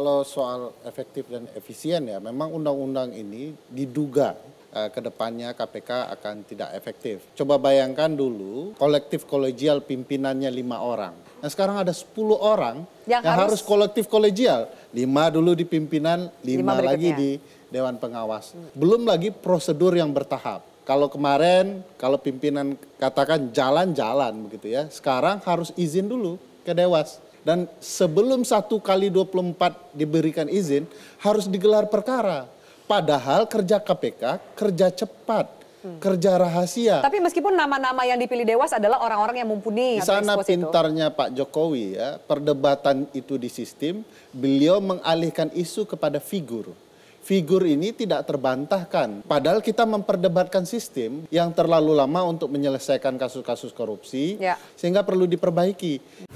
Kalau soal efektif dan efisien ya, memang undang-undang ini diduga eh, depannya KPK akan tidak efektif. Coba bayangkan dulu kolektif kolegial pimpinannya lima orang. Nah sekarang ada 10 orang yang, yang harus, harus kolektif kolegial. Lima dulu di pimpinan, lima, lima lagi di Dewan Pengawas. Belum lagi prosedur yang bertahap kalau kemarin kalau pimpinan katakan jalan-jalan begitu ya, sekarang harus izin dulu ke Dewas. Dan sebelum satu kali 24 diberikan izin harus digelar perkara. Padahal kerja KPK kerja cepat, hmm. kerja rahasia. Tapi meskipun nama-nama yang dipilih Dewas adalah orang-orang yang mumpuni. Di sana pintarnya itu. Pak Jokowi ya, perdebatan itu di sistem, beliau mengalihkan isu kepada figur figur ini tidak terbantahkan. Padahal kita memperdebatkan sistem yang terlalu lama untuk menyelesaikan kasus-kasus korupsi, ya. sehingga perlu diperbaiki.